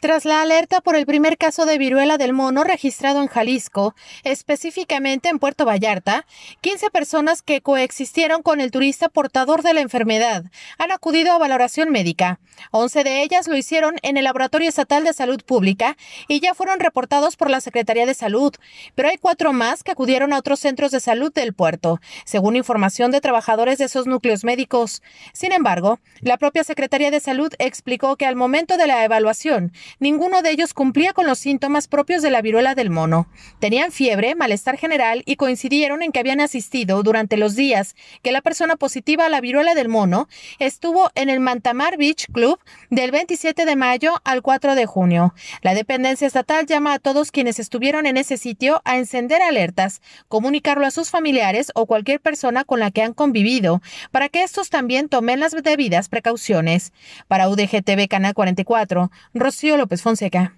Tras la alerta por el primer caso de viruela del mono registrado en Jalisco, específicamente en Puerto Vallarta, 15 personas que coexistieron con el turista portador de la enfermedad han acudido a valoración médica. 11 de ellas lo hicieron en el Laboratorio Estatal de Salud Pública y ya fueron reportados por la Secretaría de Salud, pero hay cuatro más que acudieron a otros centros de salud del puerto, según información de trabajadores de esos núcleos médicos. Sin embargo, la propia Secretaría de Salud explicó que al momento de la evaluación, Ninguno de ellos cumplía con los síntomas propios de la viruela del mono. Tenían fiebre, malestar general y coincidieron en que habían asistido durante los días que la persona positiva a la viruela del mono estuvo en el Mantamar Beach Club del 27 de mayo al 4 de junio. La dependencia estatal llama a todos quienes estuvieron en ese sitio a encender alertas, comunicarlo a sus familiares o cualquier persona con la que han convivido, para que estos también tomen las debidas precauciones. Para UDGTV Canal 44, Rocío López Fonseca.